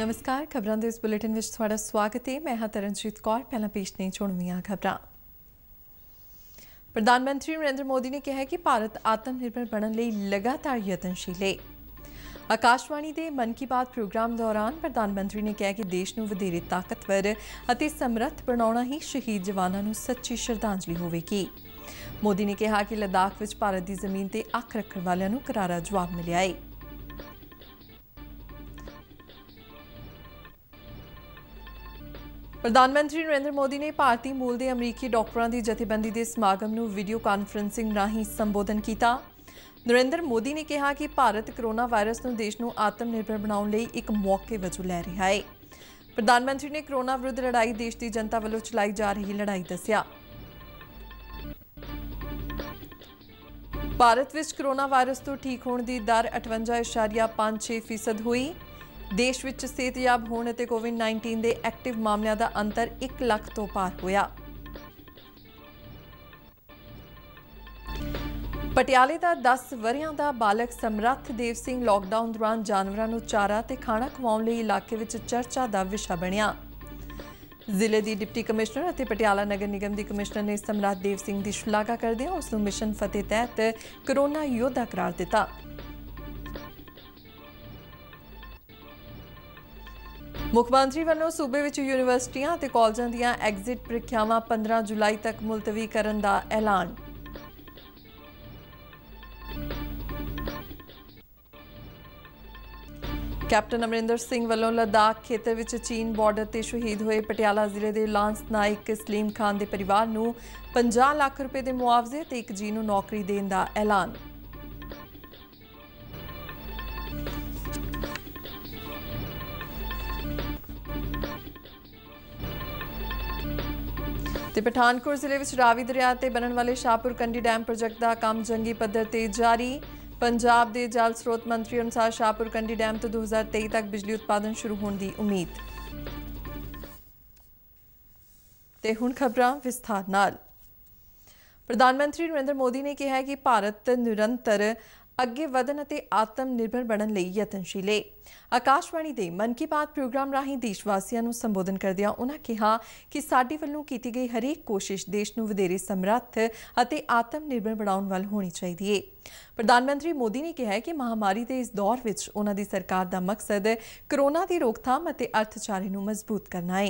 ਨਮਸਕਾਰ ਖਬਰਾਂ ਦੇ ਇਸ ਬੁਲੇਟਿਨ ਵਿੱਚ ਤੁਹਾਡਾ ਸਵਾਗਤ ਹੈ ਮੈਂ ਹਾਂ ਤਰਨਜੀਤ ਕੌਰ ਪਹਿਲਾਂ ਪੇਸ਼ ਨੇ ਚੁਣਵੀਆਂ ਖਬਰਾਂ ਪ੍ਰਧਾਨ ਮੰਤਰੀ ਨਰਿੰਦਰ ਮੋਦੀ ਨੇ ਕਿਹਾ ਕਿ ਭਾਰਤ ਆਤਮ ਨਿਰਭਰ ਬਣਨ ਲਈ ਲਗਾਤਾਰ ਯਤਨਸ਼ੀਲ ਹੈ ਆਕਾਸ਼ਵਾਣੀ ਦੇ ਮਨ ਕੀ ਬਾਤ ਪ੍ਰੋਗਰਾਮ ਦੌਰਾਨ ਪ੍ਰਧਾਨ ਮੰਤਰੀ ਨੇ ਕਿਹਾ ਕਿ ਦੇਸ਼ ਨੂੰ ਵਧੇਰੇ ਤਾਕਤਵਰ ਅਤੇ ਸਮਰੱਥ ਬਣਾਉਣਾ ਹੀ ਸ਼ਹੀਦ ਜਵਾਨਾਂ ਨੂੰ ਸੱਚੀ ਸ਼ਰਧਾਂਜਲੀ ਹੋਵੇਗੀ ਮੋਦੀ ਨੇ ਕਿਹਾ ਕਿ ਲਦਾਖ ਵਿੱਚ ਭਾਰਤ ਦੀ ਜ਼ਮੀਨ ਤੇ ਅੱਖ ਰੱਖਣ ਵਾਲਿਆਂ ਨੂੰ ਕਰਾਰਾ ਜਵਾਬ ਮਿਲਿਆ ਹੈ ਪ੍ਰਧਾਨ ਮੰਤਰੀ ਨਰਿੰਦਰ ਮੋਦੀ ਨੇ ਭਾਰਤੀ ਮੂਲ ਦੇ ਅਮਰੀਕੀ ਡਾਕਟਰਾਂ ਦੀ ਜਥੇਬੰਦੀ ਦੇ ਸਮਾਗਮ ਨੂੰ ਵੀਡੀਓ ਕਾਨਫਰੰਸਿੰਗ ਰਾਹੀਂ ਸੰਬੋਧਨ ਕੀਤਾ ਨਰਿੰਦਰ ਮੋਦੀ ਨੇ ਕਿਹਾ ਕਿ ਭਾਰਤ ਕਰੋਨਾ ਵਾਇਰਸ ਨੂੰ ਦੇਸ਼ ਨੂੰ ਆਤਮ ਨਿਰਭਰ ਬਣਾਉਣ ਲਈ ਇੱਕ ਮੌਕੇ ਵਜੋਂ ਲੈ ਰਿਹਾ ਹੈ ਪ੍ਰਧਾਨ ਮੰਤਰੀ ਨੇ ਕਰੋਨਾ ਵਿਰੁੱਧ ਲੜਾਈ ਦੇਸ਼ ਦੀ ਜਨਤਾ ਵੱਲੋਂ ਚਲਾਈ ਜਾ ਰਹੀ ਲੜਾਈ ਦੱਸਿਆ ਭਾਰਤ ਵਿੱਚ ਕਰੋਨਾ ਵਾਇਰਸ ਤੋਂ ਠੀਕ ਹੋਣ ਦੀ ਦਰ 58.56% ਹੋਈ ਦੇਸ਼ ਵਿੱਚ ਸਿਹਤਯਾਬ ਹੋਣ ਅਤੇ ਕੋਵਿਡ-19 ਦੇ ਐਕਟਿਵ ਮਾਮਲਿਆਂ ਦਾ ਅੰਤਰ 1 ਲੱਖ ਤੋਂ ਪਾਰ ਹੋਇਆ ਪਟਿਆਲੇ ਦਾ 10 ਵਰਿਆਂ ਦਾ ਬਾਲਕ ਸਮਰੱਥ ਦੇਵ ਸਿੰਘ ਲੋਕਡਾਊਨ ਦੌਰਾਨ ਜਾਨਵਰਾਂ ਨੂੰ ਚਾਰਾ ਤੇ ਖਾਣਾ ਖਵਾਉਣ ਲਈ ਇਲਾਕੇ ਵਿੱਚ ਚਰਚਾ ਦਾ ਵਿਸ਼ਾ ਬਣਿਆ ਜ਼ਿਲ੍ਹੇ ਦੀ ਡਿਪਟੀ ਕਮਿਸ਼ਨਰ ਅਤੇ ਪਟਿਆਲਾ ਨਗਰ ਨਿਗਮ ਦੀ ਕਮਿਸ਼ਨਰ ਨੇ ਸਮਰੱਥ ਦੇਵ ਸਿੰਘ ਦੀ ਸ਼ਲਾਘਾ ਕਰਦੇ ਹੋਏ ਉਸ ਨੂੰ ਮਿਸ਼ਨ ਫਤਿਹ ਤਹਿਤ ਕਰੋਨਾ ਯੋਧਾ ਕਰਾਰ ਦਿੱਤਾ ਮੁੱਖ ਮੰਤਰੀ ਵੱਲੋਂ ਸੂਬੇ ਵਿੱਚ ਯੂਨੀਵਰਸਿਟੀਆਂ ਤੇ ਕਾਲਜਾਂ ਦੀਆਂ ਐਗਜ਼ਿਟ ਪ੍ਰੀਖਿਆਵਾਂ 15 ਜੁਲਾਈ ਤੱਕ ਮੁਲਤਵੀ ਕਰਨ ਦਾ ਐਲਾਨ ਕੈਪਟਨ ਅਮਰਿੰਦਰ ਸਿੰਘ ਵੱਲੋਂ ਲਦਾਖ ਖੇਤਰ ਵਿੱਚ ਚੀਨ ਬਾਰਡਰ ਤੇ ਸ਼ਹੀਦ ਹੋਏ ਪਟਿਆਲਾ ਜ਼ਿਲ੍ਹੇ ਦੇ ਲਾਂਸ ਨਾਇਕ ਸਲੀਮ ਖਾਨ ਦੇ ਪਰਿਵਾਰ ਨੂੰ 50 ਲੱਖ ਰੁਪਏ ਦੇ ਮੁਆਵਜ਼ੇ ਤੇ ਇੱਕ ਜੀ ਨੂੰ ਨੌਕਰੀ ਦੇਣ ਦਾ ਐਲਾਨ ਤੇ ਪਠਾਨਕੋਟ ਜ਼ਿਲ੍ਹੇ ਵਿੱਚ ਰਾਵੀ ਦਰਿਆ ਤੇ ਬਣਨ ਵਾਲੇ ਸ਼ਾਹਪੁਰ ਕੰਡੀ ਡੈਮ ਪ੍ਰੋਜੈਕਟ ਦਾ ਕੰਮ ਜੰਗੀ ਪੱਧਰ ਤੇ ਜਾਰੀ ਪੰਜਾਬ ਦੇ ਜਲ ਸਰੋਤ ਮੰਤਰੀ ਅਨੁਸਾਰ ਸ਼ਾਹਪੁਰ ਕੰਡੀ ਡੈਮ ਤੋਂ 2023 ਤੱਕ ਬਿਜਲੀ ਉਤਪਾਦਨ ਸ਼ੁਰੂ ਹੋਣ ਦੀ ਉਮੀਦ ਤੇ ਹੁਣ ਖਬਰਾਂ ਵਿਸਥਾਰ ਨਾਲ ਪ੍ਰਧਾਨ ਮੰਤਰੀ ਨਰਿੰਦਰ ਮੋਦੀ ਨੇ ਕਿਹਾ ਹੈ ਕਿ ਭਾਰਤ ਨਿਰੰਤਰ ਅੱਗੇ ਵਧਣ ਅਤੇ ਆਤਮ ਨਿਰਭਰ ਬਣਨ ਲਈ ਯਤਨਸ਼ੀਲੇ ਆਕਾਸ਼ਵਾਣੀ ਦੇ ਮਨ ਕੀ ਬਾਤ ਪ੍ਰੋਗਰਾਮ ਰਾਹੀਂ ਦੇਸ਼ ਵਾਸੀਆਂ ਨੂੰ ਸੰਬੋਧਨ ਕਰਦਿਆਂ ਉਹਨਾਂ ਕਿਹਾ ਕਿ ਸਾਡੇ ਵੱਲੋਂ ਕੀਤੀ ਗਈ ਹਰੇਕ ਕੋਸ਼ਿਸ਼ ਦੇਸ਼ ਨੂੰ ਵਧੇਰੇ ਸਮਰੱਥ ਅਤੇ ਆਤਮ ਨਿਰਭਰ ਬਣਾਉਣ ਵੱਲ ਹੋਣੀ ਚਾਹੀਦੀ ਹੈ ਪ੍ਰਧਾਨ ਮੰਤਰੀ ਮੋਦੀ ਨੇ ਕਿਹਾ ਹੈ ਕਿ ਮਹਾਮਾਰੀ ਦੇ ਇਸ ਦੌਰ ਵਿੱਚ ਉਹਨਾਂ ਦੀ ਸਰਕਾਰ ਦਾ ਮਕਸਦ ਕਰੋਨਾ ਦੀ ਰੋਕਥਾਮ ਅਤੇ ਅਰਥਚਾਰੇ ਨੂੰ ਮਜ਼ਬੂਤ ਕਰਨਾ ਹੈ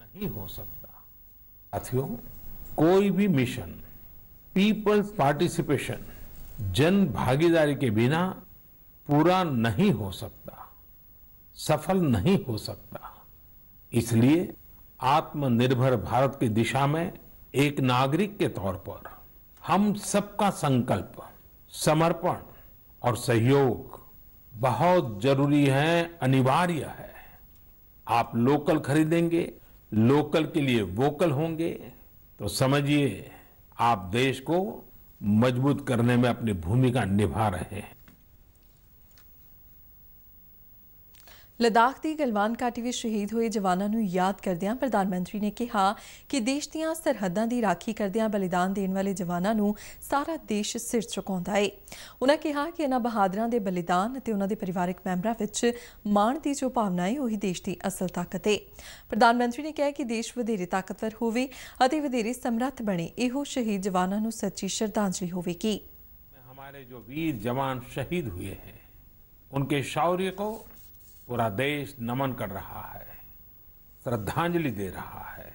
ਨਹੀਂ ਹੋ ਸਕਦਾ साथियों ਕੋਈ ਵੀ ਮਿਸ਼ਨ पीपल्स पार्टिसिपेशन जन भागीदारी के बिना पूरा नहीं हो सकता सफल नहीं हो सकता इसलिए आत्मनिर्भर भारत की दिशा में एक नागरिक के तौर पर हम सबका संकल्प समर्पण और सहयोग बहुत जरूरी है अनिवार्य है आप लोकल खरीदेंगे लोकल के लिए वोकल होंगे तो समझिए आप देश को मजबूत करने में अपनी भूमिका निभा रहे हैं ਲਦਾਖ ਦੀ ਗਲਵਾਨ ਘਾਟੀ ਵਿੱਚ ਸ਼ਹੀਦ ਹੋਏ ਜਵਾਨਾਂ ਨੂੰ ਯਾਦ ਕਰਦਿਆਂ ਪ੍ਰਧਾਨ ਮੰਤਰੀ ਨੇ ਕਿਹਾ ਕਿ ਦੇਸ਼ ਦੀਆਂ ਸਰਹੱਦਾਂ ਦੀ ਰਾਖੀ ਕਰਦਿਆਂ ਬਲੀਦਾਨ ਦੇਣ ਵਾਲੇ ਜਵਾਨਾਂ ਨੂੰ ਸਾਰਾ ਦੇਸ਼ ਸਿਰ ਝੁਕਾਉਂਦਾ ਹੈ ਉਹਨਾਂ ਕਿਹਾ ਕਿ ਇਹਨਾਂ ਬਹਾਦਰਾਂ ਦੇ ਬਲੀਦਾਨ ਅਤੇ ਉਹਨਾਂ ਦੇ ਪਰਿਵਾਰਕ ਮੈਂਬਰਾਂ ਵਿੱਚ ਮਾਣ ਦੀ ਜੋ ਭਾਵਨਾ ਹੈ ਉਹੀ ਦੇਸ਼ ਦੀ ਅਸਲ ਤਾਕਤ ਹੈ ਪ੍ਰਧਾਨ ਮੰਤਰੀ ਨੇ ਕਿਹਾ ਕਿ ਦੇਸ਼ ਵਧੇਰੇ ਤਾਕਤਵਰ ਹੋਵੇ ਅਤੇ ਵਧੇਰੇ ਸਮਰੱਥ ਬਣੇ ਇਹੋ ਸ਼ਹੀਦ ਜਵਾਨਾਂ ਨੂੰ ਸੱਚੀ ਸ਼ਰਧਾਂਜਲੀ ਹੋਵੇਗੀ हमारे ਜੋ ਵੀਰ ਜਵਾਨ ਸ਼ਹੀਦ ਹੋਏ ਹਨ ਉਨਕੇ ਸ਼ੌਰਯ ਕੋ पूरा देश नमन कर रहा है श्रद्धांजलि दे रहा है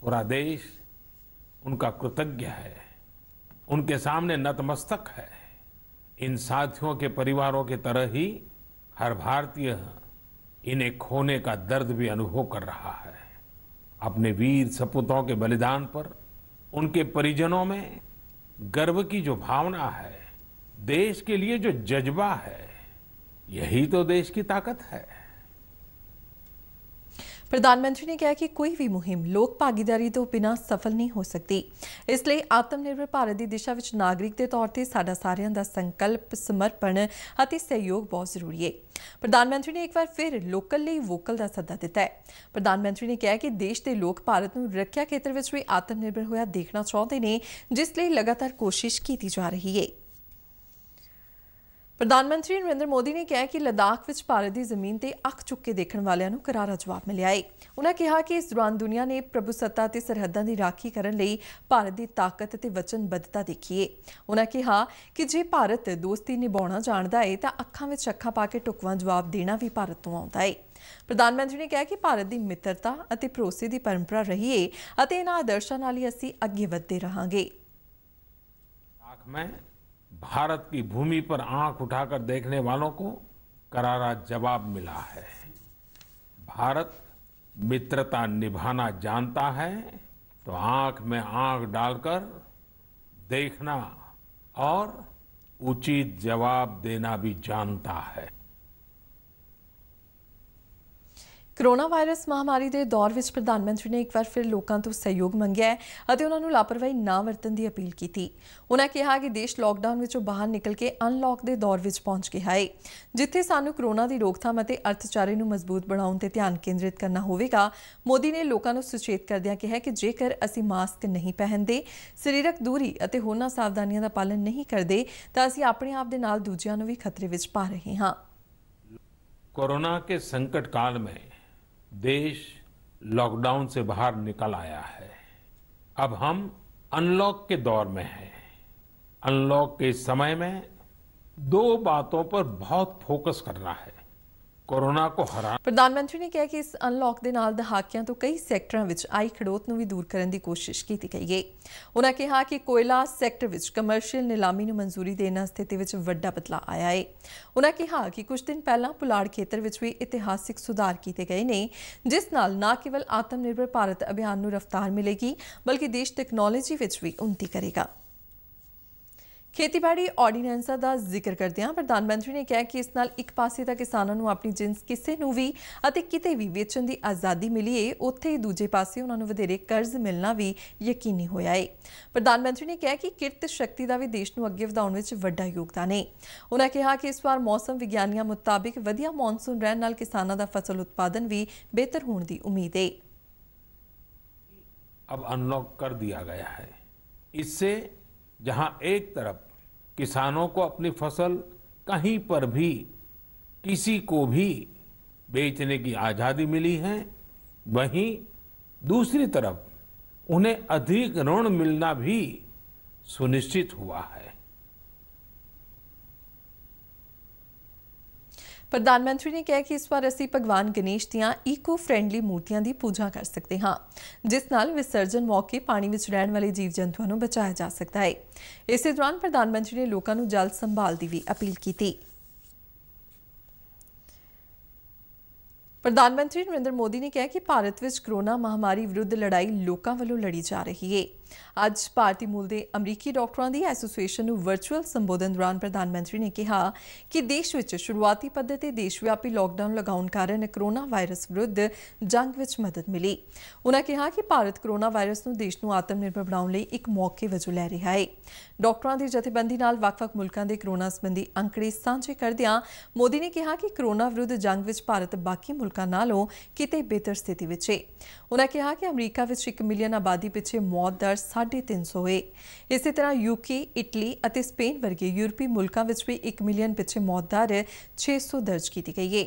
पूरा देश उनका कृतज्ञ है उनके सामने नतमस्तक है इन साथियों के परिवारों की तरह ही हर भारतीय इन्हें खोने का दर्द भी अनुभव कर रहा है अपने वीर सपूतों के बलिदान पर उनके परिजनों में गर्व की जो भावना है देश के लिए जो जज्बा है यही तो देश की ताकत है प्रधानमंत्री ने कहा कि कोई भी ਮੁਹਿੰਮ ਲੋਕ ਭਾਗੀਦਾਰੀ ਤੋਂ ਬਿਨਾਂ ਸਫਲ ਨਹੀਂ ਹੋ ਸਕਦੀ ਇਸ ਲਈ ਆਤਮਨਿਰਭਰ ਭਾਰਤ ਦੀ ਦਿਸ਼ਾ ਵਿੱਚ ਨਾਗਰਿਕ ਦੇ ਤੌਰ ਤੇ ਸਾਡਾ ਸਾਰਿਆਂ ਦਾ ਸੰਕਲਪ ਸਮਰਪਣ ਅਤੇ ਸਹਿਯੋਗ ਬਹੁਤ ਜ਼ਰੂਰੀ ਹੈ ਪ੍ਰਧਾਨ ਮੰਤਰੀ ਨੇ ਇੱਕ ਵਾਰ ਫਿਰ ਲੋਕਲ ਲਈ ਵੋਕਲ ਦਾ ਸੱਦਾ ਦਿੱਤਾ ਹੈ ਪ੍ਰਧਾਨ ਮੰਤਰੀ ਨੇ ਕਿਹਾ ਕਿ ਦੇਸ਼ ਦੇ ਲੋਕ ਭਾਰਤ ਨੂੰ ਰੱਖਿਆ ਖੇਤਰ ਵਿੱਚ ਵੀ ਆਤਮਨਿਰਭਰ ਹੋਇਆ ਦੇਖਣਾ ਚਾਹੁੰਦੇ ਨੇ ਜਿਸ ਲਈ ਲਗਾਤਾਰ ਕੋਸ਼ਿਸ਼ ਕੀਤੀ ਜਾ ਰਹੀ ਹੈ ਪ੍ਰਧਾਨ ਮੰਤਰੀ ਨਰਿੰਦਰ ਮੋਦੀ ਨੇ ਕਿਹਾ ਕਿ ਲਦਾਖ ਵਿੱਚ ਭਾਰਤ ਦੀ ਜ਼ਮੀਨ ਤੇ ਅੱਖ ਚੁੱਕ ਕੇ ਦੇਖਣ ਵਾਲਿਆਂ ਨੂੰ ਕਰਾਰਾ ਜਵਾਬ ਮਿਲਿਆ ਹੈ। ਉਹਨਾਂ ਕਿਹਾ ਕਿ ਇਸ ਦੌਰਾਨ ਦੁਨੀਆ ਨੇ ਪ੍ਰਭੂਸੱਤਾ ਤੇ ਸਰਹੱਦਾਂ ਦੀ ਰਾਖੀ ਕਰਨ ਲਈ ਭਾਰਤ ਦੀ ਤਾਕਤ ਤੇ ਵਚਨਬੱਧਤਾ ਦੇਖੀ ਹੈ। ਉਹਨਾਂ ਕਿਹਾ ਕਿ ਜੇ ਭਾਰਤ ਦੋਸਤੀ ਨਿਭਾਉਣਾ ਜਾਣਦਾ ਹੈ ਤਾਂ ਅੱਖਾਂ ਵਿੱਚ ਅੱਖਾਂ ਪਾ ਕੇ ਟੁਕਵਾਂ ਜਵਾਬ ਦੇਣਾ ਵੀ ਭਾਰਤ ਤੋਂ ਆਉਂਦਾ ਹੈ। ਪ੍ਰਧਾਨ ਮੰਤਰੀ ਨੇ ਕਿਹਾ ਕਿ ਭਾਰਤ ਦੀ ਮਿੱਤਰਤਾ ਅਤੇ ਭਰੋਸੇ ਦੀ ਪਰੰਪਰਾ ਰਹੀ ਹੈ ਅਤੇ ਇਹਨਾਂ ਆਦਰਸ਼ਾਂ ਨਾਲ ਹੀ ਅਸੀਂ ਅੱਗੇ ਵਧਦੇ ਰਹਾਂਗੇ। ਮੈਂ भारत की भूमि पर आंख उठाकर देखने वालों को करारा जवाब मिला है भारत मित्रता निभाना जानता है तो आंख में आंख डालकर देखना और उचित जवाब देना भी जानता है ਕਰੋਨਾ ਵਾਇਰਸ ਮਹਾਮਾਰੀ ਦੇ ਦੌਰ ਵਿੱਚ ਪ੍ਰਧਾਨ ਮੰਤਰੀ ਨੇ ਇੱਕ ਵਾਰ ਫਿਰ ਲੋਕਾਂ ਤੋਂ ਸਹਿਯੋਗ ਮੰਗਿਆ ਹੈ ਅਤੇ ਉਹਨਾਂ ਨੂੰ ਲਾਪਰਵਾਹੀ ਨਾ ਵਰਤਣ ਦੀ ਅਪੀਲ ਕੀਤੀ। ਉਹਨਾਂ ਕਿਹਾ ਕਿ ਦੇਸ਼ ਲਾਕਡਾਊਨ ਵਿੱਚੋਂ ਬਾਹਰ ਨਿਕਲ ਕੇ ਅਨਲੌਕ ਦੇ ਦੌਰ ਵਿੱਚ ਪਹੁੰਚ ਗਿਆ ਹੈ ਜਿੱਥੇ ਸਾਨੂੰ ਕਰੋਨਾ ਦੀ ਰੋਕਥਾਮ ਅਤੇ ਅਰਥਚਾਰੇ ਨੂੰ ਮਜ਼ਬੂਤ ਬਣਾਉਣ ਤੇ ਧਿਆਨ ਕੇਂਦਰਿਤ ਕਰਨਾ ਹੋਵੇਗਾ। ਮੋਦੀ ਨੇ ਲੋਕਾਂ ਨੂੰ ਸੁਚੇਤ ਕਰਦਿਆਂ ਕਿਹਾ ਕਿ ਜੇਕਰ ਅਸੀਂ ਮਾਸਕ ਨਹੀਂ ਪਹਿਨਦੇ, ਸਰੀਰਕ ਦੂਰੀ ਅਤੇ ਹੋਰਨਾਂ ਸਾਵਧਾਨੀਆਂ ਦਾ ਪਾਲਣ ਨਹੀਂ ਕਰਦੇ ਤਾਂ ਅਸੀਂ ਆਪਣੇ ਆਪ ਦੇ ਨਾਲ ਦੂਜਿਆਂ ਨੂੰ ਵੀ ਖਤਰੇ ਵਿੱਚ ਪਾ ਰਹੇ ਹਾਂ। ਕੋਰੋਨਾ ਕੇ ਸੰਕਟ ਕਾਲ ਮੇ देश लॉकडाउन से बाहर निकल आया है अब हम अनलॉक के दौर में हैं अनलॉक के समय में दो बातों पर बहुत फोकस करना है ਕੋਰੋਨਾ ਕੋ ਹਰਾ ਪ੍ਰਧਾਨ ਮੰਤਰੀ ਨੇ ਕਿਹਾ ਕਿ ਇਸ ਅਨਲੌਕ ਦੇ ਨਾਲ ਦਹਾਕਿਆਂ ਤੋਂ ਕਈ ਸੈਕਟਰਾਂ ਵਿੱਚ ਆਈ ਖੜੋਤ ਨੂੰ ਵੀ ਦੂਰ ਕਰਨ ਦੀ ਕੋਸ਼ਿਸ਼ ਕੀਤੀ ਗਈ ਹੈ ਉਹਨਾਂ ਕਿਹਾ ਕਿ ਕੋਇਲਾ ਸੈਕਟਰ ਵਿੱਚ ਕਮਰਸ਼ੀਅਲ ਨਿਲਾਮੀ ਨੂੰ ਮਨਜ਼ੂਰੀ ਦੇਣ ਦੀ ਸਥਿਤੀ ਵਿੱਚ ਵੱਡਾ ਬਦਲਾਅ ਆਇਆ ਹੈ ਉਹਨਾਂ ਕਿਹਾ ਕਿ ਕੁਝ ਦਿਨ ਪਹਿਲਾਂ ਪੁਲਾੜ ਖੇਤਰ ਵਿੱਚ ਵੀ ਇਤਿਹਾਸਿਕ ਸੁਧਾਰ ਕੀਤੇ ਗਏ ਨੇ ਜਿਸ ਨਾਲ ਨਾ ਕੇਵਲ ਆਤਮ ਨਿਰਭਰ ਭਾਰਤ ਅਭਿਆਨ ਨੂੰ ਰਫ਼ਤਾਰ ਮਿਲੇਗੀ ਬਲਕਿ ਦੇਸ਼ ਟੈਕਨੋਲੋਜੀ ਵਿੱਚ ਵੀ ਉਨਤੀ ਕਰੇਗਾ ਖੇਤੀਬਾੜੀ ਆਰਡੀਨੈਂਸਾਂ ਦਾ ਜ਼ਿਕਰ ਕਰਦੇ ਹਾਂ ਪ੍ਰਧਾਨ ਮੰਤਰੀ ਨੇ ਕਿਹਾ ਕਿ ਇਸ ਨਾਲ ਇੱਕ ਪਾਸੇ ਤਾਂ ਕਿਸਾਨਾਂ ਨੂੰ ਆਪਣੀ ਜਿੰਸ ਕਿਸੇ ਨੂੰ ਵੀ ਅਤੇ ਕਿਤੇ ਵੀ ਵੇਚਣ ਦੀ ਆਜ਼ਾਦੀ ਮਿਲੀ ਏ ਉੱਥੇ ਹੀ ਦੂਜੇ ਪਾਸੇ ਉਹਨਾਂ ਨੂੰ ਵਧੇਰੇ ਕਰਜ਼ ਮਿਲਣਾ ਵੀ ਯਕੀਨੀ ਹੋਇਆ ਏ ਪ੍ਰਧਾਨ ਮੰਤਰੀ ਨੇ ਕਿਹਾ ਕਿ ਕਿਰਤ ਸ਼ਕਤੀ ਦਾ ਵੀ ਦੇਸ਼ ਨੂੰ ਅੱਗੇ ਵਧਾਉਣ ਵਿੱਚ ਵੱਡਾ ਯੋਗਦਾਨ ਏ ਉਹਨਾਂ ਕਿਹਾ ਕਿ ਇਸ ਵਾਰ ਮੌਸਮ ਵਿਗਿਆਨੀਆਂ ਮੁਤਾਬਿਕ ਵਧੀਆ ਮੌਨਸੂਨ ਰਹਿਣ ਨਾਲ ਕਿਸਾਨਾਂ ਦਾ ਫਸਲ ਉਤਪਾਦਨ ਵੀ ਬਿਹਤਰ ਹੋਣ ਦੀ ਉਮੀਦ ਏ ਅਬ ਅਨਲੌਕ ਕਰ ਦਿੱਤਾ ਗਿਆ ਹੈ ਇਸੇ जहां एक तरफ किसानों को अपनी फसल कहीं पर भी किसी को भी बेचने की आज़ादी मिली है वहीं दूसरी तरफ उन्हें अधिक ऋण मिलना भी सुनिश्चित हुआ है ਪ੍ਰਧਾਨ ਮੰਤਰੀ ਨੇ ਕਿਹਾ ਕਿ ਇਸ ਵਾਰ ਅਸੀਂ ਭਗਵਾਨ ਗਣੇਸ਼ ਦੀਆਂ ਈਕੋ ਫ੍ਰੈਂਡਲੀ ਮੂਰਤੀਆਂ ਦੀ ਪੂਜਾ ਕਰ ਸਕਦੇ ਹਾਂ ਜਿਸ ਨਾਲ ਵਿਸਰਜਨ ਮੌਕੇ ਪਾਣੀ ਵਿੱਚ ਰਹਿਣ ਵਾਲੇ ਜੀਵ ਜੰਤੂਆਂ ਨੂੰ ਬਚਾਇਆ ਜਾ ਸਕਦਾ ਹੈ ਇਸੇ ਦੌਰਾਨ ਪ੍ਰਧਾਨ ਮੰਤਰੀ ਨੇ ਲੋਕਾਂ ਨੂੰ ਜਲ ਸੰਭਾਲ ਦੀ ਵੀ ਅਪੀਲ ਕੀਤੀ ਪ੍ਰਧਾਨ ਮੰਤਰੀ ਨਰਿੰਦਰ ਮੋਦੀ ਨੇ ਕਿਹਾ ਕਿ ਭਾਰਤ ਵਿੱਚ ਕਰੋਨਾ ਮਹਾਮਾਰੀ ਵਿਰੁੱਧ ਲੜਾਈ ਲੋਕਾਂ ਵੱਲੋਂ ਲੜੀ ਜਾ ਰਹੀ ਹੈ ਅੱਜ ਭਾਰਤੀ ਮੂਲ ਦੇ ਅਮਰੀਕੀ ਡਾਕਟਰਾਂ ਦੀ ਐਸੋਸੀਏਸ਼ਨ ਨੂੰ ਵਰਚੁਅਲ ਸੰਬੋਧਨ ਦੌਰਾਨ ਪ੍ਰਧਾਨ ਮੰਤਰੀ ਨੇ ਕਿਹਾ ਕਿ ਦੇਸ਼ ਵਿੱਚ ਸ਼ੁਰੂਆਤੀ ਪੱਧਰ ਤੇ ਦੇਸ਼ ਵਿਆਪੀ ਲਾਕਡਾਊਨ ਲਗਾਉਣ ਕਾਰਨ ਕਰੋਨਾ ਵਾਇਰਸ ਵਿਰੁੱਧ ਜੰਗ ਵਿੱਚ ਮਦਦ ਮਿਲੀ ਉਨ੍ਹਾਂ ਕਿਹਾ ਕਿ ਭਾਰਤ ਕਰੋਨਾ ਵਾਇਰਸ ਨੂੰ ਦੇਸ਼ ਨੂੰ ਆਤਮ ਨਿਰਭਰ ਬਣਾਉਣ ਲਈ ਇੱਕ ਮੌਕੇ ਵਜੋਂ ਲੈ ਰਿਹਾ ਹੈ ਡਾਕਟਰਾਂ ਦੀ ਜਥੇਬੰਦੀ ਨਾਲ ਵੱਖ-ਵੱਖ ਮੁਲਕਾਂ ਦੇ ਕਰੋਨਾ ਸੰਬੰਧੀ ਅੰਕੜੇ ਸਾਂਝੇ ਕਰਦਿਆਂ ਮੋਦੀ ਨੇ ਕਿਹਾ ਕਿ ਕਰੋਨਾ ਵਿਰੁੱਧ ਜੰਗ ਵਿੱਚ ਭਾਰਤ ਬਾਕੀ ਮੁਲਕਾਂ ਨਾਲੋਂ ਕਿਤੇ ਬਿਹਤਰ ਸਥਿਤੀ ਵਿੱਚ ਹੈ ਉਨ੍ਹਾਂ ਕਿਹਾ ਕਿ ਅਮਰੀਕਾ ਵਿੱਚ 1 ਮਿਲੀਅਨ ਆਬਾਦੀ ਪਿੱਛੇ ਮੌਤ ਦਾ ਦਰ 350 ਹੈ ਇਸੇ ਤਰ੍ਹਾਂ ਯੂਕੇ ਇਟਲੀ ਅਤੇ ਸਪੇਨ ਵਰਗੇ ਯੂਰਪੀ ਮੁਲਕਾਂ ਵਿੱਚ ਵੀ 1 ਮਿਲੀਅਨ ਪਿੱਛੇ ਮੌਤ ਦਰ 600 ਦਰਜ ਕੀਤੀ ਗਈ ਹੈ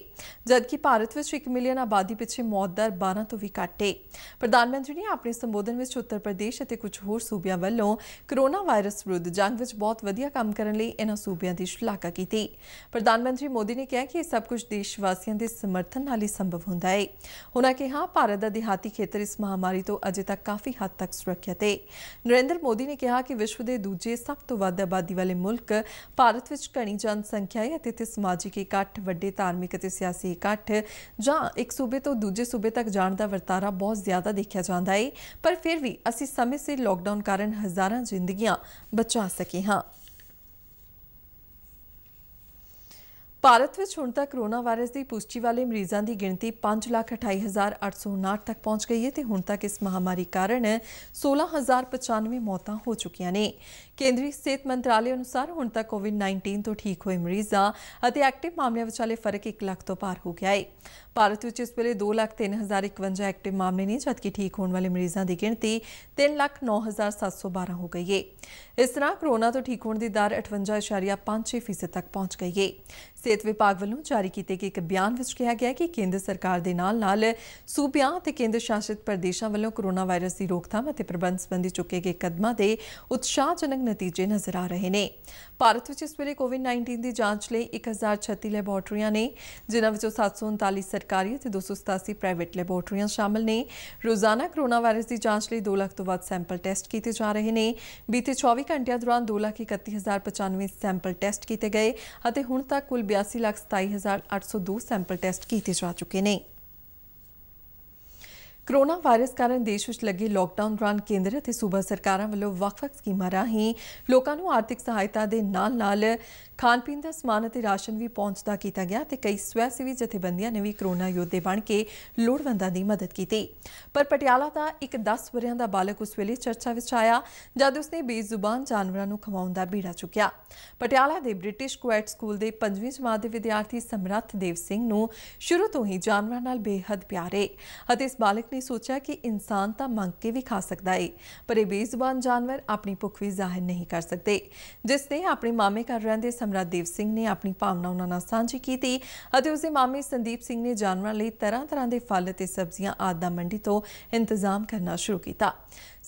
ਜਦਕਿ ਭਾਰਤ ਵਿੱਚ 1 ਮਿਲੀਅਨ ਆਬਾਦੀ ਪਿੱਛੇ ਮੌਤ ਦਰ 12 ਤੋਂ ਵੀ ਘੱਟ ਹੈ ਪ੍ਰਧਾਨ ਮੰਤਰੀ ਨੇ ਆਪਣੇ ਸੰਬੋਧਨ ਵਿੱਚ ਉੱਤਰ ਪ੍ਰਦੇਸ਼ ਅਤੇ ਕੁਝ ਹੋਰ ਸੂਬਿਆਂ ਵੱਲੋਂ ਕੋਰੋਨਾ ਵਾਇਰਸ ਵਿਰੁੱਧ ਜੰਗ ਵਿੱਚ ਬਹੁਤ ਵਧੀਆ ਕੰਮ ਕਰਨ ਲਈ ਇਹਨਾਂ ਸੂਬਿਆਂ ਦੀ ਸ਼ਲਾਘਾ ਕੀਤੀ ਪ੍ਰਧਾਨ ਮੰਤਰੀ ਮੋਦੀ ਨੇ ਕਿਹਾ ਕਿ ਇਹ ਸਭ ਕੁਝ ਦੇਸ਼ ਵਾਸੀਆਂ ਦੇ ਸਮਰਥਨ ਨਾਲ ਹੀ ਸੰਭਵ ਹੁੰਦਾ ਹੈ ਉਹਨਾਂ ਕਿਹਾ ਭਾਰਤ ਦਾ ਦਿਹਾਤੀ ਖੇਤਰ ਇਸ ਮਹਾਮਾਰੀ ਤੋਂ ਅਜੇ ਤੱਕ ਕਾਫੀ ਹੱਦ ਤੱਕ ਸੁਰੱਖਿਅਤ ਹੈ ਗਈ ਨਰਿੰਦਰ ਮੋਦੀ ਨੇ ਕਿਹਾ ਕਿ ਵਿਸ਼ਵ ਦੇ ਦੂਜੇ ਸਭ ਤੋਂ ਵੱਧ ਆਬਾਦੀ ਵਾਲੇ ਮੁਲਕ ਭਾਰਤ ਵਿੱਚ ਘਣੀ ਜਨਸੰਖਿਆ ਹੈ ਅਤੇ ਇੱਥੇ ਸਮਾਜਿਕ ਇਕੱਠ ਵੱਡੇ ਧਾਰਮਿਕ ਅਤੇ ਸਿਆਸੀ ਇਕੱਠ ਜਾਂ ਇੱਕ ਸੂਬੇ ਤੋਂ ਦੂਜੇ ਸੂਬੇ ਤੱਕ ਜਾਣ ਦਾ ਵਰਤਾਰਾ ਬਹੁਤ ਜ਼ਿਆਦਾ ਦੇਖਿਆ ਜਾਂਦਾ ਹੈ ਪਰ ਫਿਰ ਵੀ ਅਸੀਂ ਸਮੇਂ ਸਿਰ ਲਾਕਡਾਊਨ ਕਾਰਨ ਹਜ਼ਾਰਾਂ ਜ਼ਿੰਦਗੀਆਂ ਬਚਾ ਸਕੇ ਹਾਂ ਭਾਰਤ ਵਿੱਚ ਹੁਣ ਤੱਕ ਕੋਰੋਨਾ ਵਾਇਰਸ ਦੀ ਪੁਸ਼ਟੀ ਵਾਲੇ ਮਰੀਜ਼ਾਂ ਦੀ ਗਿਣਤੀ 5,28,859 ਤੱਕ ਪਹੁੰਚ ਗਈ ਹੈ ਤੇ ਹੁਣ ਤੱਕ ਇਸ ਮਹਾਮਾਰੀ ਕਾਰਨ 16,095 ਮੌਤਾਂ ਹੋ ਚੁੱਕੀਆਂ ਨੇ ਕੇਂਦਰੀ ਸਿਹਤ ਮੰਤਰਾਲੇ ਅਨੁਸਾਰ ਹੁਣ ਤੱਕ ਕੋਵਿਡ-19 ਤੋਂ ਠੀਕ ਹੋਏ ਮਰੀਜ਼ਾਂ ਅਤੇ ਐਕਟਿਵ ਮਾਮਲਿਆਂ ਵਿਚਾਲੇ ਫਰਕ 1 ਲੱਖ ਤੋਂ ਪਾਰ ਹੋ ਗਿਆ ਹੈ ਭਾਰਤ ਵਿੱਚ ਇਸ ਵੇਲੇ 2,03,051 ਐਕਟਿਵ ਮਾਮਲੇ ਨੇ ਜਦਕਿ ਠੀਕ ਹੋਣ ਵਾਲੇ ਮਰੀਜ਼ਾਂ ਦੀ ਗਿਣਤੀ 3,09,712 ਹੋ ਗਈ ਹੈ ਇਸ ਤਰ੍ਹਾਂ ਕੋਰੋਨਾ ਤੋਂ ਠੀਕ ਹੋਣ ਦੀ ਦਰ 58.56% ਤੱਕ ਪਹੁੰਚ ਗਈ ਹੈ ਸਿਹਤ ਵਿਭਾਗ ਵੱਲੋਂ ਜਾਰੀ ਕੀਤੇ ਗਏ ਇੱਕ ਬਿਆਨ ਵਿੱਚ ਕਿਹਾ ਗਿਆ ਕਿ ਕੇਂਦਰ ਸਰਕਾਰ ਦੇ ਨਾਲ ਨਾਲ ਸੂਬਿਆਂ ਤੇ ਕੇਂਦਰ ਸ਼ਾਸਿਤ ਪ੍ਰਦੇਸ਼ਾਂ ਵੱਲੋਂ ਕੋਰੋਨਾ ਵਾਇਰਸ ਦੀ ਰੋਕਥਾਮ ਅਤੇ ਪ੍ਰਬੰਧ ਸੰਬੰਧੀ ਚੁੱਕੇ ਗਏ ਕਦਮਾਂ ਦੇ ਉਤਸ਼ਾਹਜਨਕ ਨਤੀਜੇ ਨਜ਼ਰ ਆ ਰਹੇ ਨੇ ਭਾਰਤ ਵਿੱਚ ਇਸ ਵੇਲੇ ਕੋਵਿਡ-19 ਦੀ ਜਾਂਚ ਲਈ 1036 ਲੈਬੋਰਟਰੀਆਂ ਨੇ ਜਿਨ੍ਹਾਂ ਵਿੱਚੋਂ 739 ਸਰਕਾਰੀ ਅਤੇ 287 ਪ੍ਰਾਈਵੇਟ ਲੈਬੋਰਟਰੀਆਂ ਸ਼ਾਮਲ ਨੇ ਰੋਜ਼ਾਨਾ ਕੋਰੋਨਾ ਵਾਇਰਸ ਦੀ ਜਾਂਚ ਲਈ 2 ਲੱਖ ਤੋਂ ਵੱਧ ਸੈਂਪਲ ਟੈਸਟ ਕੀਤੇ ਜਾ ਰਹੇ ਨੇ ਬੀਤੇ 24 ਘੰਟਿਆਂ ਦੌਰਾਨ 31095 ਸੈਂਪਲ ਟੈਸਟ ਕੀਤੇ ਗਏ ਅਤੇ ਹੁਣ ਤੱਕ ਕੁੱਲ 82 ਲੱਖ 27802 ਸੈਂਪਲ ਟੈਸਟ ਕੀਤੇ ਜਾ ਚੁੱਕੇ ਨੇ ਕਰੋਨਾ ਵਾਇਰਸ ਕਾਰਨ ਦੇਸ਼ ਵਿੱਚ ਲੱਗੇ ਲੋਕਡਾਊਨ ਦੌਰਾਨ ਕੇਂਦਰ ਅਤੇ ਸੂਬਾ ਸਰਕਾਰਾਂ ਵੱਲੋਂ ਵੱਖ-ਵੱਖ ਸਕੀਮਾਂ ਰਾਹੀਂ ਲੋਕਾਂ ਨੂੰ ਆਰਥਿਕ ਸਹਾਇਤਾ ਦੇ ਨਾਲ-ਨਾਲ ਖਾਣ ਪੀਣ ਦਾ ਸਮਾਨ ਅਤੇ ਰਾਸ਼ਨ ਵੀ ਪਹੁੰਚਦਾ ਕੀਤਾ ਗਿਆ ਤੇ ਕਈ ਸਵੈ ਸੇਵੀ ਜਥੇਬੰਦੀਆਂ ਨੇ ਵੀ ਕਰੋਨਾ ਯੋਧੇ ਬਣ ਕੇ ਲੋੜਵੰਦਾਂ ਦੀ ਮਦਦ ਕੀਤੀ ਪਰ ਪਟਿਆਲਾ ਦਾ ਇੱਕ 10 ਵਰਿਆਂ ਦਾ ਬਾਲਕ ਉਸ ਵੇਲੇ ਚਰਚਾ ਵਿੱਚ ਆਇਆ ਜਦ ਉਸਨੇ ਬੇਜ਼ੁਬਾਨ ਜਾਨਵਰਾਂ ਨੂੰ ਖਵਾਉਣ ਦਾ ਬੀੜਾ ਚੁੱਕਿਆ ਪਟਿਆਲਾ ਦੇ ਬ੍ਰਿਟਿਸ਼ ਕੁਐਟ ਸਕੂਲ ਦੇ 5ਵੀਂ ਜਮਾਤ ਦੇ ਵਿਦਿਆਰਥੀ ਸਮਰੱਥ ਦੇਵ ਸਿੰਘ ਨੂੰ ਸ਼ੁਰੂ ਤੋਂ ਹੀ ਜਾਨਵਰਾਂ ਨਾਲ ਬੇਹੱਦ ਪਿਆਰੇ ਅਤੇ ਇਸ ਬਾਲਕ ਨੇ ਸੋਚਿਆ ਕਿ ਇਨਸਾਨ ਤਾਂ ਮੰਗ ਕੇ ਵੀ ਖਾ ਸਕਦਾ ਏ ਪਰ ਇਹ ਬੇਜ਼ੁਬਾਨ ਜਾਨਵਰ ਆਪਣੀ ਭੁੱਖ ਵੀ ਜ਼ਾਹਿਰ ਨਹੀਂ ਕਰ ਸਕਦੇ ਜਿਸ ਨੇ ਆਪਣੇ ਮਾਮੇ ਕਰ ਰਹਿੰਦੇ ਸਮਰਾਟ ਦੇਵ ਸਿੰਘ ਨੇ ਆਪਣੀ ਭਾਵਨਾ ਉਹਨਾਂ ਨਾਲ ਸਾਂਝੀ ਕੀਤੀ ਅਤੇ ਦੇ ਮਾਮੇ ਸੰਦੀਪ ਸਿੰਘ ਨੇ ਜਾਨਵਰਾਂ ਲਈ ਤਰ੍ਹਾਂ ਤਰ੍ਹਾਂ ਦੇ ਫਲ ਅਤੇ ਸਬਜ਼ੀਆਂ ਆਦਿ ਦਾ ਮੰਡੀ ਤੋਂ ਇੰਤਜ਼ਾਮ ਕਰਨਾ ਸ਼ੁਰੂ ਕੀਤਾ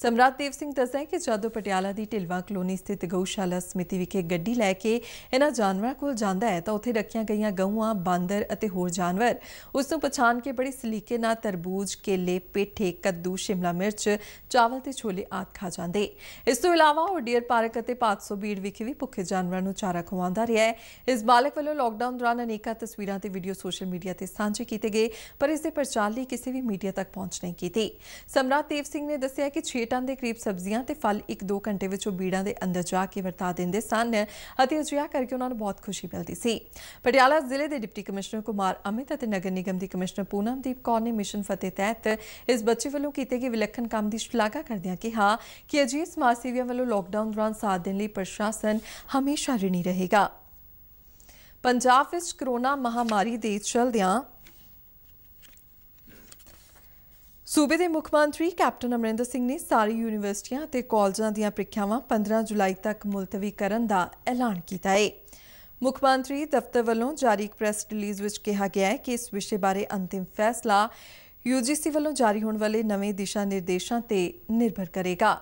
ਸਮਰਾਟ ਦੇਵ ਸਿੰਘ ਦੱਸਦਾ ਹੈ ਕਿ ਜਦੋਂ ਪਟਿਆਲਾ ਦੀ ਢਿਲਵਾ ਕਲੋਨੀ ਸਥਿਤ ਗਊਸ਼ਾਲਾ ਸਮਿਤੀ ਵਿਖੇ ਗੱਡੀ ਲੈ ਕੇ ਇਹਨਾਂ ਜਾਨਵਰਾਂ ਕੋਲ ਜਾਂਦਾ ਹੈ ਤਾਂ ਉੱਥੇ ਰੱਖੀਆਂ ਗਈਆਂ ਗਊਆਂ ਬਾਂਦਰ ਅਤੇ ਹੋਰ ਜਾਨਵਰ ਉਸ ਨੂੰ ਪਛਾਣ ਕੇ ਬੜੀ ਸਲੀਕੇ ਨਾਲ ਤਰਬੂਜ ਕੇਲੇ ਪੇਠੇ ਕੱਦੂ ਸ਼ਿਮਲਾ ਮਿਰਚ ਚਾਵਲ ਤੇ ਛੋਲੇ ਆਦ ਖਾ ਜਾਂਦੇ ਇਸ ਤੋਂ ਇਲਾਵਾ ਉਹ ਡੀਅਰ ਪਾਰਕ ਅਤੇ 500 ਬੀੜ ਵਿਖੇ ਵੀ ਭੁੱਖੇ ਜਾਨਵਰਾਂ ਨੂੰ ਚਾਰਾ ਖਵਾਉਂਦਾ ਰਿਹਾ ਹੈ ਇਸ ਬਾਲਕ ਵੱਲੋਂ ਲਾਕਡਾਊਨ ਦੌਰਾਨ ਅਨੇਕਾਂ ਤਸਵੀਰਾਂ ਤੇ ਵੀਡੀਓ ਸੋਸ਼ਲ ਮੀਡੀਆ ਤੇ ਸਾਂਝੇ ਕੀਤੇ ਗਏ ਪਰ ਇਸ ਦੇ ਪ੍ਰਚਾਰ ਲਈ ਕਿਸੇ ਵੀ ਮੀਡੀਆ ਤੱਕ ਪਹੁੰਚ ਨਹੀਂ ਕੀਤੀ ਸਮਰਾਟ ਦੇਵ ਸਿੰਘ ਨੇ ਦੱਸਿਆ ਕਿ 6 ਟਨ ਦੇ ਕਰੀਬ ਸਬਜ਼ੀਆਂ ਤੇ ਫਲ 1-2 ਘੰਟੇ ਵਿੱਚ ਉਹ ਬੀੜਾਂ ਦੇ ਅੰਦਰ ਜਾ ਕੇ ਵਰਤਾ ਦਿੰਦੇ ਸਨ ਅਤੇ ਅਜਿਹਾ ਕਰਕੇ ਉਹਨਾਂ ਨੂੰ ਬਹੁਤ ਖੁਸ਼ੀ ਮਿਲਦੀ ਸੀ ਪਟਿਆਲਾ ਜ਼ਿਲ੍ਹੇ ਦੇ ਡਿਪਟੀ ਕਮਿਸ਼ਨਰ ਕੁਮਾਰ ਅਮਿਤ ਅਤੇ ਨਗਰ ਨਿਗਮ ਦੀ ਕਮਿਸ਼ਨਰ ਪੂਨਮਦੀਪ ਕੌਰ ਨੇ ਮਿਸ਼ਨ ਫਤਿਹ ਤਹਿਤ ਇਸ ਬੱਚੇ ਵੱਲੋਂ ਕੀਤੇ ਗਏ ਵਿਲੱਖਣ ਕੰਮ ਦੀ ਸ਼ਲਾਘਾ ਕਰਦਿਆਂ ਕਿਹਾ ਕਿ ਅਜੀਤ ਸਮਾਜ ਵੱਲੋਂ ਲੋਕਡਾਊਨ ਦੌਰਾਨ ਸਾਥ ਦੇਣ ਲਈ ਪ੍ਰਸ਼ਾਸਨ ਹਮੇਸ਼ਾ ਰਿਣੀ ਰਹੇਗਾ ਪੰਜਾਬ ਵਿੱਚ ਕਰੋਨਾ ਮਹਾਮਾਰੀ ਦੇ ਚੱਲਦਿਆਂ ਸੂਬੇ ਦੇ ਮੁੱਖ ਮੰਤਰੀ ਕੈਪਟਨ ਅਮਰਿੰਦਰ ਸਿੰਘ ਨੇ ਸਾਰੀ ਯੂਨੀਵਰਸਿਟੀਆਂ ਅਤੇ ਕਾਲਜਾਂ ਦੀਆਂ ਪ੍ਰੀਖਿਆਵਾਂ 15 ਜੁਲਾਈ ਤੱਕ ਮੁਲਤਵੀ ਕਰਨ ਦਾ ਐਲਾਨ ਕੀਤਾ ਹੈ। ਮੁੱਖ ਮੰਤਰੀ ਦਫ਼ਤਰ ਵੱਲੋਂ ਜਾਰੀ ਇੱਕ ਪ੍ਰੈਸ ਰਿਲੀਜ਼ ਵਿੱਚ ਕਿਹਾ ਗਿਆ ਹੈ ਕਿ ਇਸ ਵਿਸ਼ੇ ਬਾਰੇ ਅੰਤਿਮ ਫੈਸਲਾ ਯੂਜੀਸੀ ਵੱਲੋਂ ਜਾਰੀ ਹੋਣ ਵਾਲੇ ਨਵੇਂ ਦਿਸ਼ਾ ਨਿਰਦੇਸ਼ਾਂ ਤੇ ਨਿਰਭਰ ਕਰੇਗਾ।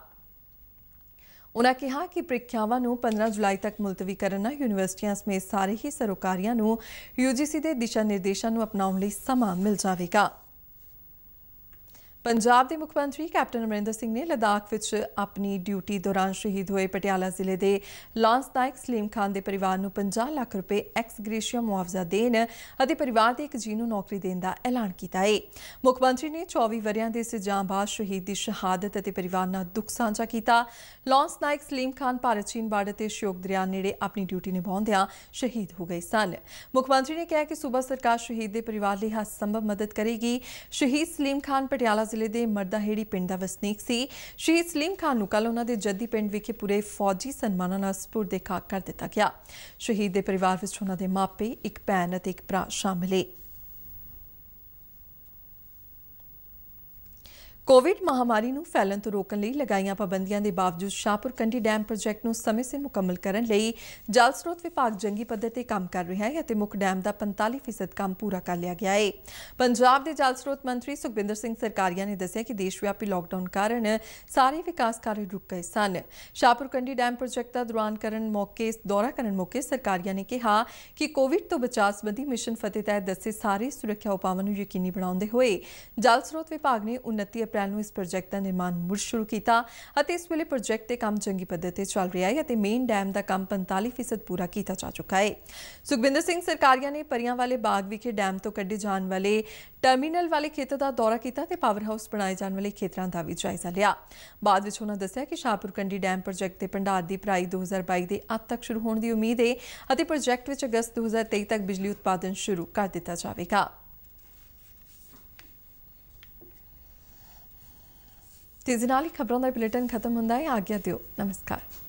ਉਨ੍ਹਾਂ ਕਿਹਾ ਕਿ ਪ੍ਰੀਖਿਆਵਾਂ ਨੂੰ 15 ਜੁਲਾਈ ਤੱਕ ਮੁਲਤਵੀ ਕਰਨਾ ਯੂਨੀਵਰਸਿਟੀਆਂ ਸਮੇਤ ਸਾਰੇ ਹੀ ਸਰਕਾਰੀਆਂ ਨੂੰ ਯੂਜੀਸੀ ਦੇ ਦਿਸ਼ਾ ਨਿਰਦੇਸ਼ਾਂ ਨੂੰ ਅਪਣਾਉਣ ਲਈ ਸਮਾਂ ਮਿਲ ਜਾਵੇਗਾ। ਪੰਜਾਬ ਦੇ ਮੁੱਖ ਮੰਤਰੀ ਕੈਪਟਨ ਅਮਰਿੰਦਰ ਸਿੰਘ ਨੇ ਲਦਾਖ ਵਿੱਚ ਆਪਣੀ ਡਿਊਟੀ ਦੌਰਾਨ ਸ਼ਹੀਦ ਹੋਏ ਪਟਿਆਲਾ ਜ਼ਿਲ੍ਹੇ ਦੇ ਲਾਂਸ ਨਾਇਕ ਸਲੀਮ ਖਾਨ ਦੇ ਪਰਿਵਾਰ ਨੂੰ 50 ਲੱਖ ਰੁਪਏ ਐਕਸ ਗ੍ਰੇਸ਼ੀਆ ਮੁਆਵਜ਼ਾ ਦੇਣ ਅਤੇ ਪਰਿਵਾਰ ਦੇ ਇੱਕ ਜੀ ਨੂੰ ਨੌਕਰੀ ਦੇਣ ਦਾ ਐਲਾਨ ਕੀਤਾ ਹੈ ਮੁੱਖ ਮੰਤਰੀ ਨੇ 24 ਵਰਿਆਂ ਦੇ ਸਜਾਬਾਜ਼ ਸ਼ਹੀਦ ਦੀ ਸ਼ਹਾਦਤ ਅਤੇ ਪਰਿਵਾਰ ਨਾਲ ਦੁੱਖ ਸਾਂਝਾ ਕੀਤਾ ਲਾਂਸ ਨਾਇਕ ਸਲੀਮ ਖਾਨ ਭਾਰਤ ਚੀਨ ਬਾਰਡਰ ਤੇ ਸ਼ੋਕ ਦਰਿਆ ਨੇੜੇ ਆਪਣੀ ਡਿਊਟੀ ਨਿਭਾਉਂਦਿਆਂ ਸ਼ਹੀਦ ਹੋ ਗਏ ਸਨ ਮੁੱਖ ਮੰਤਰੀ ਨੇ ਕਿਹਾ ਕਿ ਸੂਬਾ ਸਰਕਾਰ ਸ਼ਹੀਦ ਦੇ ਪਰਿਵਾਰ ਲਈ ਹਰ ਸੰਭਵ ਮਦਦ ਕਰੇਗੀ ਸ਼ਹੀਦ ਸਲੀਮ ਖਾਨ ਪਟਿਆਲਾ ਜ਼ਿਲ੍ਹੇ ਦੇ ਮਰਦਾਹੇੜੀ ਪਿੰਡ ਦਾ ਵਸਨੀਕ ਸੀ ਸ਼ਹੀਦ ਸਲੀਮ ਖਾਨ ਨੂੰ ਕੱਲ ਉਹਨਾਂ ਦੇ ਜੱਦੀ ਪਿੰਡ ਵਿਖੇ ਪੂਰੇ ਫੌਜੀ ਸਨਮਾਨਾਂ ਨਾਲ ਸਪੁਰਦ ਕਰ ਦਿੱਤਾ ਗਿਆ ਸ਼ਹੀਦ ਦੇ ਪਰਿਵਾਰ ਵਿੱਚ ਉਹਨਾਂ ਦੇ ਮਾਪੇ ਇੱਕ ਭੈਣ ਅਤੇ ਇੱਕ ਭਰਾ ਸ਼ਾਮਲੇ ਹੈ ਕੋਵਿਡ ਮਹਾਮਾਰੀ ਨੂੰ ਫੈਲਣ ਤੋਂ ਰੋਕਣ ਲਈ ਲਗਾਈਆਂ ਪਾਬੰਦੀਆਂ ਦੇ ਬਾਵਜੂਦ ਸ਼ਾਹਪੁਰ ਕੰਢੀ ਡੈਮ ਪ੍ਰੋਜੈਕਟ ਨੂੰ ਸਮੇਂ ਸਿਰ ਮੁਕੰਮਲ ਕਰਨ ਲਈ ਜਲ ਸਰੋਤ ਵਿਭਾਗ ਜੰਗੀ ਪੱਧਰ ਤੇ ਕੰਮ ਕਰ ਰਿਹਾ ਹੈ ਅਤੇ ਮੁੱਖ ਡੈਮ ਦਾ 45% ਕੰਮ ਪੂਰਾ ਕਰ ਲਿਆ ਗਿਆ ਹੈ ਪੰਜਾਬ ਦੇ ਜਲ ਸਰੋਤ ਮੰਤਰੀ ਸੁਖਬਿੰਦਰ ਸਿੰਘ ਸਰਕਾਰੀਆ ਨੇ ਦੱਸਿਆ ਕਿ ਦੇਸ਼ ਵਿਆਪੀ ਲਾਕਡਾਊਨ ਕਾਰਨ ਸਾਰੇ ਵਿਕਾਸ ਕਾਰਜ ਰੁਕ ਗਏ ਸਨ ਸ਼ਾਹਪੁਰ ਕੰਢੀ ਡੈਮ ਪ੍ਰੋਜੈਕਟ ਦਾ ਦੌਰਾਨ ਕਰਨ ਮੌਕੇ ਦੌਰਾ ਕਰਨ ਮੌਕੇ ਸਰਕਾਰੀਆ ਨੇ ਕਿਹਾ ਕਿ ਕੋਵਿਡ ਤੋਂ ਬਚਾਅ ਸੰਬੰਧੀ ਮਿਸ਼ਨ ਫਤਿਹ ਤਹਿਤ ਦੱਸੇ ਸਾਰੇ ਸੁਰੱਖਿਆ ਉਪਾਵਾਂ ਨੂੰ ਯਕੀਨੀ ਬਣਾਉਂਦੇ ਹੋਏ ਜਲ ਸਰੋਤ ਵਿਭਾਗ ਨੇ 29 ਅਪ੍ਰੈਲ ਨੂੰ ਇਸ ਪ੍ਰੋਜੈਕਟ ਦਾ ਨਿਰਮਾਣ ਮੁੜ ਸ਼ੁਰੂ ਕੀਤਾ ਅਤੇ ਇਸ ਵੇਲੇ ਪ੍ਰੋਜੈਕਟ ਤੇ ਕੰਮ ਚੰਗੀ ਪੱਧਰ ਤੇ ਚੱਲ ਰਿਹਾ ਹੈ ਅਤੇ ਮੇਨ ਡੈਮ ਦਾ ਕੰਮ 45% ਪੂਰਾ ਕੀਤਾ ਜਾ ਚੁੱਕਾ ਹੈ ਸੁਖਬਿੰਦਰ ਸਿੰਘ ਸਰਕਾਰੀਆ ਨੇ ਪਰੀਆਂ ਵਾਲੇ ਬਾਗ ਵਿਖੇ ਡੈਮ ਤੋਂ ਕੱਢੇ ਜਾਣ ਵਾਲੇ ਟਰਮੀਨਲ ਵਾਲੇ ਖੇਤਰ ਦਾ ਦੌਰਾ ਕੀਤਾ ਤੇ ਪਾਵਰ ਹਾਊਸ ਬਣਾਏ ਜਾਣ ਵਾਲੇ ਖੇਤਰਾਂ ਦਾ ਵੀ ਜਾਇਜ਼ਾ ਲਿਆ ਬਾਅਦ ਵਿੱਚ ਉਹਨਾਂ ਦੱਸਿਆ ਕਿ ਸ਼ਾਹਪੁਰ ਕੰਡੀ ਡੈਮ ਪ੍ਰੋਜੈਕਟ ਤੇ ਭੰਡਾਰ ਦੀ ਪ੍ਰਾਈ 2022 ਦੇ ਅੰਤ ਤੱਕ ਸ਼ੁਰੂ ਹੋਣ ਦੀ ਉਮੀਦ ਹੈ ਅਤੇ ਪ੍ਰੋਜੈਕਟ ਵਿੱਚ ਅਗਸਤ 2023 ਤੱਕ ਬਿਜਲੀ ਉਤਪਾਦਨ ਸ਼ੁਰੂ ਕਰ ਦਿੱਤਾ ਜਾਵੇਗਾ ਤੇਜ਼ੀ ਨਾਲ ਹੀ ਖਬਰਾਂ ਦਾ ਬੁਲੇਟਿਨ ਖਤਮ ਹੁੰਦਾ ਹੈ ਆਗਿਆ ਦਿਓ ਨਮਸਕਾਰ